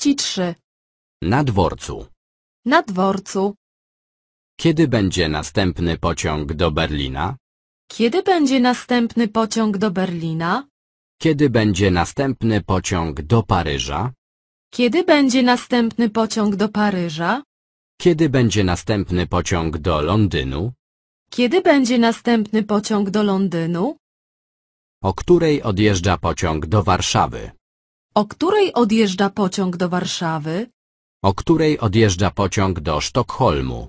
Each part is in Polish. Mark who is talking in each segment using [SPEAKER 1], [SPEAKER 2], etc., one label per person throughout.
[SPEAKER 1] 33. Na dworcu.
[SPEAKER 2] Na dworcu.
[SPEAKER 1] Kiedy będzie następny pociąg do Berlina?
[SPEAKER 2] Kiedy będzie następny pociąg do Berlina?
[SPEAKER 1] Kiedy będzie następny pociąg do Paryża?
[SPEAKER 2] Kiedy będzie następny pociąg do Paryża?
[SPEAKER 1] Kiedy będzie następny pociąg do Londynu?
[SPEAKER 2] Kiedy będzie następny pociąg do Londynu?
[SPEAKER 1] O której odjeżdża pociąg do Warszawy?
[SPEAKER 2] O której odjeżdża pociąg do Warszawy?
[SPEAKER 1] O której odjeżdża pociąg do Sztokholmu?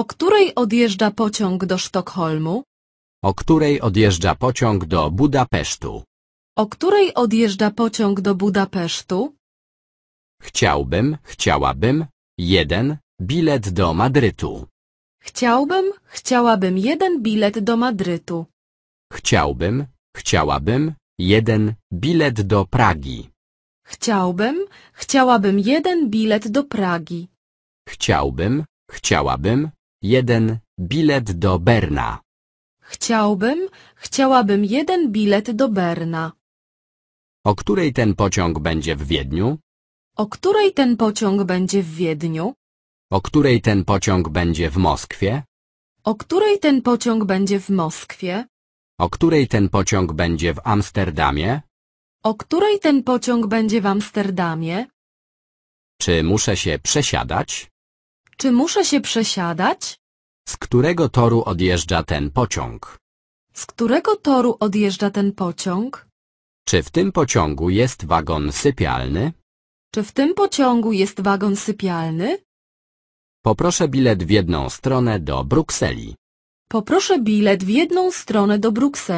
[SPEAKER 2] O której odjeżdża pociąg do Sztokholmu?
[SPEAKER 1] O której odjeżdża pociąg do Budapesztu?
[SPEAKER 2] O której odjeżdża pociąg do Budapesztu?
[SPEAKER 1] Chciałbym, chciałabym, jeden, bilet do Madrytu.
[SPEAKER 2] Chciałbym, chciałabym jeden bilet do Madrytu.
[SPEAKER 1] Chciałbym, chciałabym, jeden bilet do Pragi.
[SPEAKER 2] Chciałbym, chciałabym jeden bilet do Pragi.
[SPEAKER 1] Chciałbym, chciałabym jeden bilet do Berna.
[SPEAKER 2] Chciałbym, chciałabym jeden bilet do Berna.
[SPEAKER 1] O której ten pociąg będzie w Wiedniu?
[SPEAKER 2] O której ten pociąg będzie w Wiedniu?
[SPEAKER 1] O której ten pociąg będzie w Moskwie?
[SPEAKER 2] O której ten pociąg będzie w Moskwie?
[SPEAKER 1] O której ten pociąg będzie w Amsterdamie?
[SPEAKER 2] O której ten pociąg będzie w Amsterdamie?
[SPEAKER 1] Czy muszę się przesiadać?
[SPEAKER 2] Czy muszę się przesiadać?
[SPEAKER 1] Z którego toru odjeżdża ten pociąg?
[SPEAKER 2] Z którego toru odjeżdża ten pociąg?
[SPEAKER 1] Czy w tym pociągu jest wagon sypialny?
[SPEAKER 2] Czy w tym pociągu jest wagon sypialny?
[SPEAKER 1] Poproszę bilet w jedną stronę do Brukseli.
[SPEAKER 2] Poproszę bilet w jedną stronę do Brukseli.